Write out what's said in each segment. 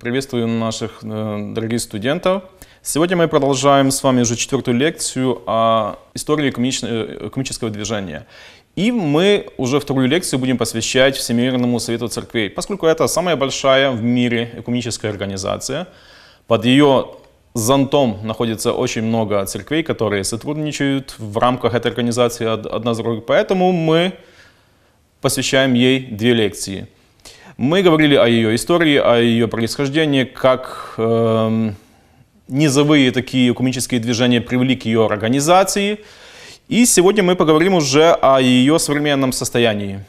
Приветствую наших э, дорогих студентов. Сегодня мы продолжаем с вами уже четвертую лекцию о истории экономического э, движения. И мы уже вторую лекцию будем посвящать Всемирному Совету Церквей, поскольку это самая большая в мире экономическая организация. Под ее зонтом находится очень много церквей, которые сотрудничают в рамках этой организации одна с другой. Поэтому мы посвящаем ей две лекции – мы говорили о ее истории, о ее происхождении, как э, низовые такие экуменические движения привели к ее организации. И сегодня мы поговорим уже о ее современном состоянии.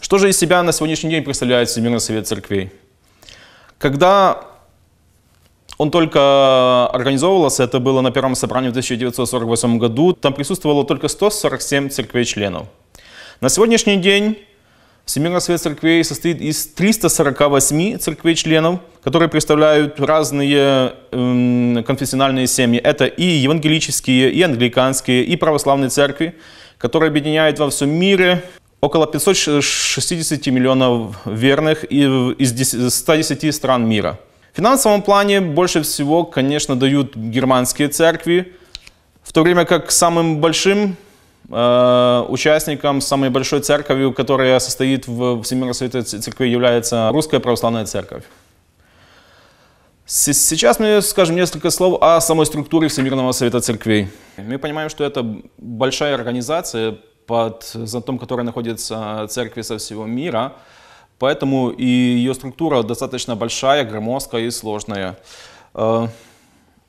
Что же из себя на сегодняшний день представляет Всемирный Совет Церквей? Когда он только организовывался, это было на первом собрании в 1948 году, там присутствовало только 147 церквей-членов. На сегодняшний день Всемирный совет церквей состоит из 348 церквей-членов, которые представляют разные эм, конфессиональные семьи. Это и евангелические, и англиканские, и православные церкви, которые объединяют во всем мире около 560 миллионов верных из 110 стран мира. В финансовом плане больше всего, конечно, дают германские церкви, в то время как самым большим Э, участником самой большой церковью, которая состоит в Всемирной Святой Церкви, является Русская Православная Церковь. Сейчас мы скажем несколько слов о самой структуре Всемирного Совета Церквей. Мы понимаем, что это большая организация, под затом которой находится церкви со всего мира, поэтому и ее структура достаточно большая, громоздкая и сложная. Э,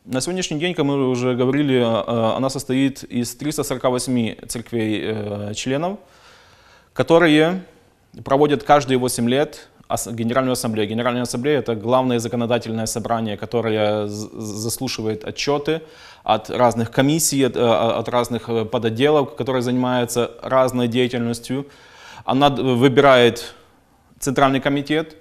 на сегодняшний день, как мы уже говорили, э, она состоит из 348 церквей-членов, э, которые проводят каждые 8 лет Генеральную Ассамблею. Генеральная Ассамблея — это главное законодательное собрание, которое заслушивает отчеты от разных комиссий, от э, разных подотделов, которые занимаются разной деятельностью. Она выбирает Центральный комитет,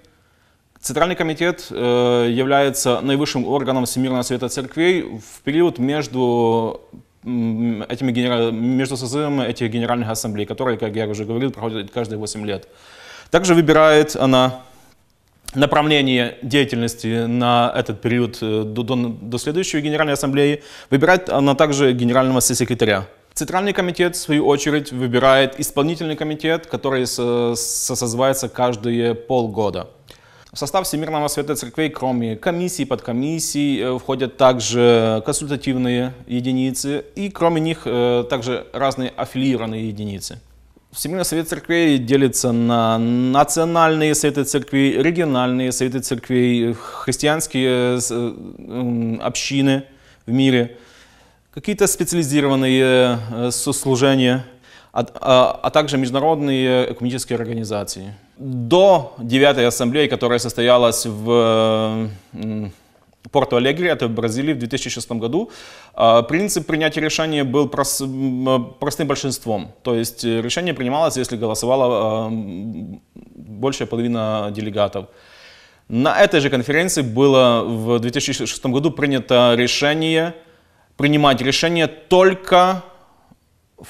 Центральный комитет э, является наивысшим органом Всемирного совета церквей в период между этими генера... между созывами этих генеральных ассамблей, которые, как я уже говорил, проходят каждые 8 лет. Также выбирает она направление деятельности на этот период э, до, до, до следующей Генеральной Ассамблеи, выбирает она также генерального секретаря. Центральный комитет, в свою очередь, выбирает исполнительный комитет, который созывается каждые полгода. В состав Всемирного Святой Церкви, кроме комиссий, подкомиссий, э, входят также консультативные единицы и кроме них э, также разные аффилированные единицы. Всемирный совет церквей делится на национальные советы церквей, региональные советы церквей, христианские э, общины в мире, какие-то специализированные сослужения – а, а, а, также международные экуменические организации. До 9 ассамблеи, которая состоялась в порту алегри это в Бразилии, в 2006 году, а, принцип принятия решения был простым большинством. То есть решение принималось, если голосовала большая половина делегатов. На этой же конференции было в 2006 году принято решение принимать решение только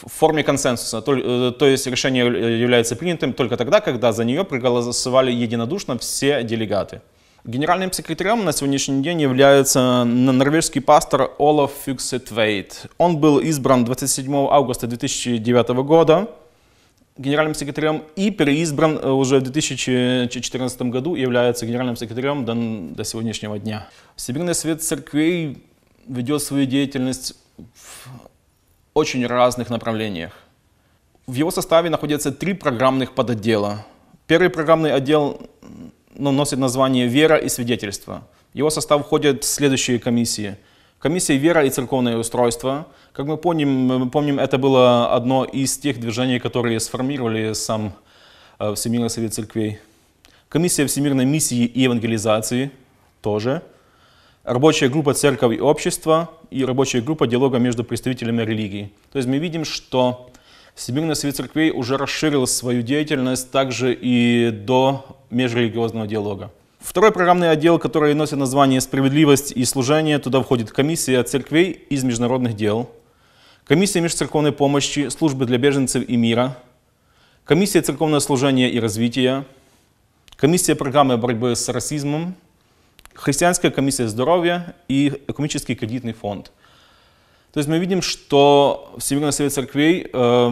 в форме консенсуса. То, э, есть решение э, является принятым только тогда, когда за нее проголосовали единодушно все делегаты. Генеральным секретарем на сегодняшний день является норвежский пастор Олаф Фюксетвейт. Он был избран 27 августа 2009 года генеральным секретарем и переизбран э, уже в 2014 году, и является генеральным секретарем до, до сегодняшнего дня. Всемирный совет церквей ведет свою деятельность в очень разных направлениях. В его составе находятся три программных подотдела. Первый программный отдел ну, носит название «Вера и свидетельство». В его состав входят следующие комиссии. Комиссия «Вера и церковное устройство». Как мы помним, мы помним, это было одно из тех движений, которые сформировали сам э, Всемирный Совет Церквей. Комиссия Всемирной миссии и евангелизации тоже – рабочая группа «Церковь и общество» и рабочая группа диалога между представителями религий. То есть мы видим, что Всемирный совет церквей уже расширил свою деятельность также и до межрелигиозного диалога. Второй программный отдел, который носит название «Справедливость и служение», туда входит комиссия церквей из международных дел, комиссия межцерковной помощи, службы для беженцев и мира, комиссия церковного служения и развития, комиссия программы борьбы с расизмом, Христианская комиссия здоровья и Экономический кредитный фонд. То есть мы видим, что Всемирный совет церквей э,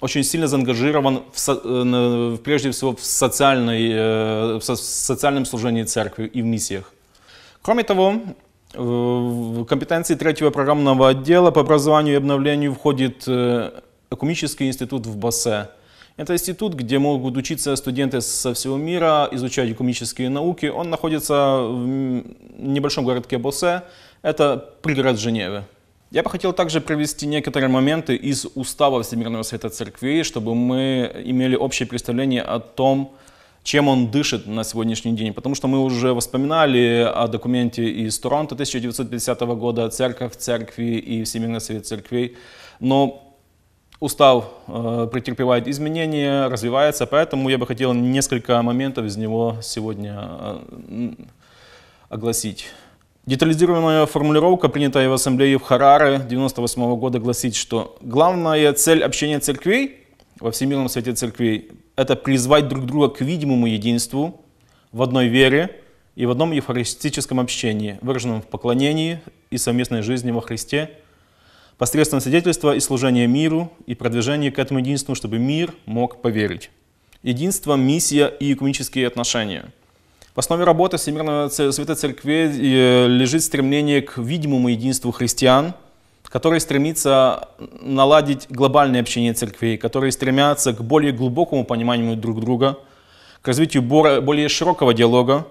очень сильно заангажирован в со, э, прежде всего в, социальной, э, в со, в социальном служении церкви и в миссиях. Кроме того, э, в компетенции третьего программного отдела по образованию и обновлению входит э, Экумический институт в Бассе – это институт, где могут учиться студенты со всего мира, изучать экономические науки. Он находится в небольшом городке Босе, это пригород Женевы. Я бы хотел также привести некоторые моменты из устава Всемирного Совета Церквей, чтобы мы имели общее представление о том, чем он дышит на сегодняшний день. Потому что мы уже вспоминали о документе из Торонто 1950 года «Церковь, церкви и Всемирный Совет Церквей». Но Устав э, претерпевает изменения, развивается, поэтому я бы хотел несколько моментов из него сегодня э, огласить. Детализированная формулировка, принятая в Ассамблее в Хараре 1998 -го года, гласит, что главная цель общения церквей во Всемирном свете Церквей – это призвать друг друга к видимому единству в одной вере и в одном евхаристическом общении, выраженном в поклонении и совместной жизни во Христе – посредством свидетельства и служения миру и продвижения к этому единству, чтобы мир мог поверить. Единство, миссия и экономические отношения. В основе работы Всемирного Святой Церкви э, лежит стремление к видимому единству христиан, которые стремится наладить глобальное общение церквей, которые стремятся к более глубокому пониманию друг друга, к развитию более широкого диалога,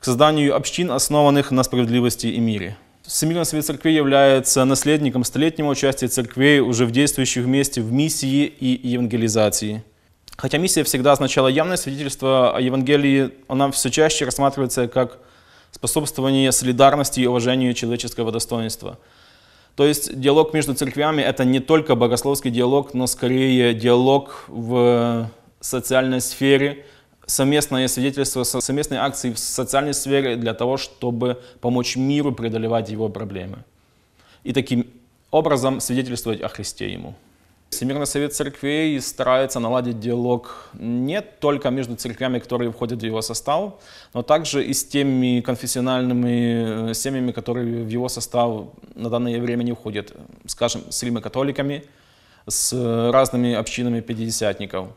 к созданию общин, основанных на справедливости и мире. Всемирный церкви является наследником столетнего участия церквей, уже в действующих месте в миссии и евангелизации. Хотя миссия всегда означала явное свидетельство о Евангелии, она все чаще рассматривается как способствование солидарности и уважению человеческого достоинства. То есть диалог между церквями — это не только богословский диалог, но скорее диалог в социальной сфере — совместное свидетельство, совместные акции в социальной сфере для того, чтобы помочь миру преодолевать его проблемы. И таким образом свидетельствовать о Христе ему. Всемирный совет церквей старается наладить диалог не только между церквями, которые входят в его состав, но также и с теми конфессиональными э, семьями, которые в его состав на данное время не входят, скажем, с римокатоликами, с э, разными общинами пятидесятников.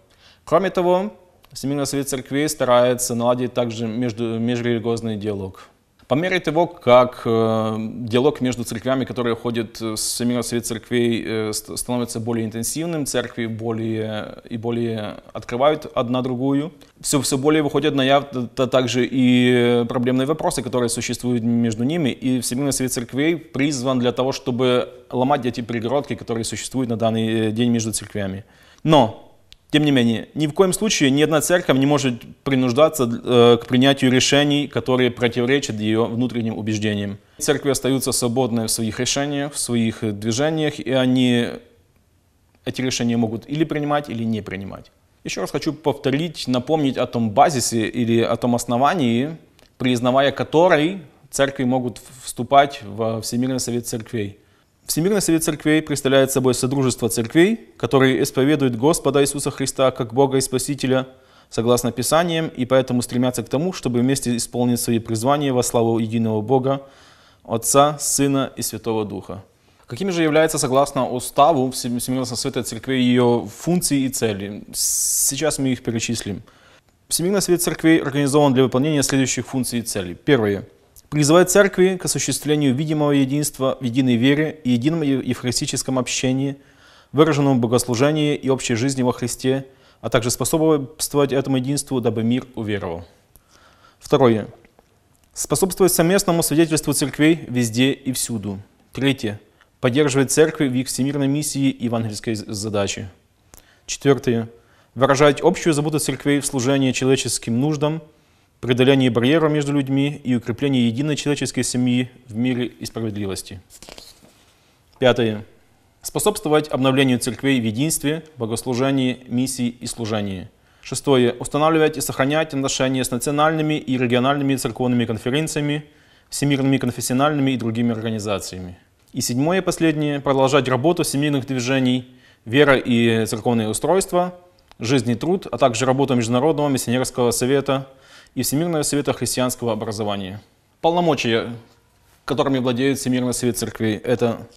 Кроме того, Всемирный совет церквей старается наладить также между, межрелигиозный диалог. По мере того, как э, диалог между церквями, которые ходят э, с Всемирного Совета Церквей, э, становится более интенсивным, церкви более и более открывают одна другую, все, все более выходят на яв это также и проблемные вопросы, которые существуют между ними, и Всемирный Совет Церквей призван для того, чтобы ломать эти преградки, которые существуют на данный э, день между церквями. Но тем не менее, ни в коем случае ни одна церковь не может принуждаться э, к принятию решений, которые противоречат ее внутренним убеждениям. Церкви остаются свободны в своих решениях, в своих э, движениях, и они эти решения могут или принимать, или не принимать. Еще раз хочу повторить, напомнить о том базисе или о том основании, признавая который церкви могут вступать во Всемирный совет церквей – Всемирный совет церквей представляет собой содружество церквей, которые исповедуют Господа Иисуса Христа как Бога и Спасителя, согласно Писаниям, и поэтому стремятся к тому, чтобы вместе исполнить свои призвания во славу единого Бога, Отца, Сына и Святого Духа. Какими же являются, согласно уставу Всемирного Совета Церкви, ее функции и цели? Сейчас мы их перечислим. Всемирный Совет Церквей организован для выполнения следующих функций и целей. Первое – призывает церкви к осуществлению видимого единства в единой вере и едином евхаристическом общении, выраженном в богослужении и общей жизни во Христе, а также способствовать этому единству, дабы мир уверовал. Второе. Способствует совместному свидетельству церквей везде и всюду. Третье. Поддерживает церкви в их всемирной миссии и евангельской задаче. Четвертое. Выражает общую заботу церквей в служении человеческим нуждам – преодоление барьеров между людьми и укрепление единой человеческой семьи в мире и справедливости. Пятое. Способствовать обновлению церквей в единстве, богослужении, миссии и служении. Шестое. Устанавливать и сохранять отношения с национальными и региональными церковными конференциями, всемирными конфессиональными и другими организациями. И седьмое, последнее, продолжать работу семейных движений «Вера и церковное устройство», «Жизнь и труд», а также работу Международного миссионерского совета и Всемирного совета христианского образования. Полномочия, которыми владеет Всемирный совет церквей, это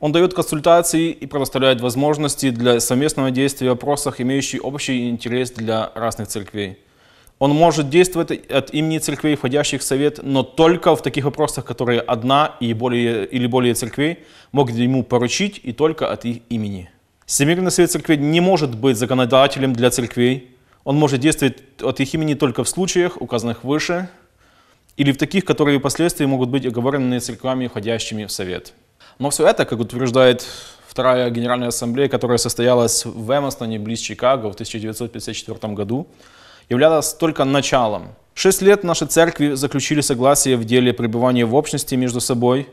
он дает консультации и предоставляет возможности для совместного действия в вопросах, имеющих общий интерес для разных церквей. Он может действовать от имени церквей, входящих в совет, но только в таких вопросах, которые одна и более, или более церквей могут ему поручить и только от их имени. Всемирный совет церквей не может быть законодателем для церквей, он может действовать от их имени только в случаях, указанных выше, или в таких, которые впоследствии могут быть оговорены церквами, входящими в Совет. Но все это, как утверждает Вторая Генеральная Ассамблея, которая состоялась в Эмостоне, близ Чикаго, в 1954 году, являлась только началом. Шесть лет наши церкви заключили согласие в деле пребывания в общности между собой,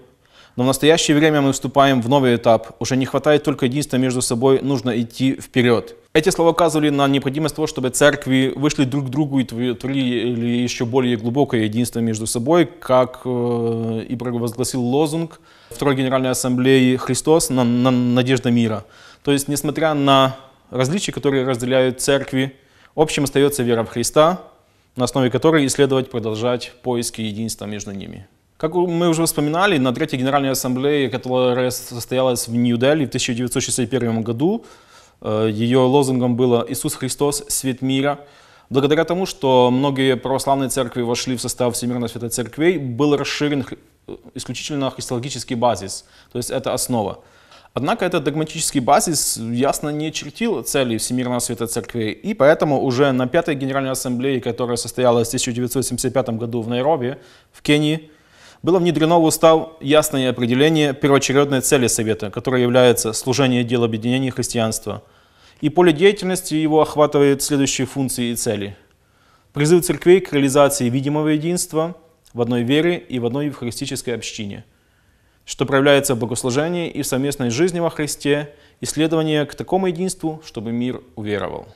но в настоящее время мы вступаем в новый этап. Уже не хватает только единства между собой, нужно идти вперед – эти слова указывали на необходимость того, чтобы церкви вышли друг к другу и творили еще более глубокое единство между собой, как э, и провозгласил лозунг Второй Генеральной Ассамблеи «Христос на, на надежда мира». То есть, несмотря на различия, которые разделяют церкви, общим остается вера в Христа, на основе которой исследовать, продолжать поиски единства между ними. Как мы уже вспоминали, на Третьей Генеральной Ассамблее, которая состоялась в Нью-Дели в 1961 году, Э, Ее лозунгом было «Иисус Христос, свет мира». Благодаря тому, что многие православные церкви вошли в состав Всемирной Святой Церквей, был расширен э, исключительно христологический базис, то есть это основа. Однако этот догматический базис ясно не чертил цели Всемирного святой Церкви, и поэтому уже на Пятой Генеральной Ассамблее, которая состоялась в 1975 году в Найроби, в Кении, было внедрено в Устав ясное определение первоочередной цели Совета, которая является служение дел объединения христианства. И поле деятельности его охватывает следующие функции и цели. Призыв церквей к реализации видимого единства в одной вере и в одной евхаристической общине, что проявляется в богослужении и в совместной жизни во Христе, исследование к такому единству, чтобы мир уверовал.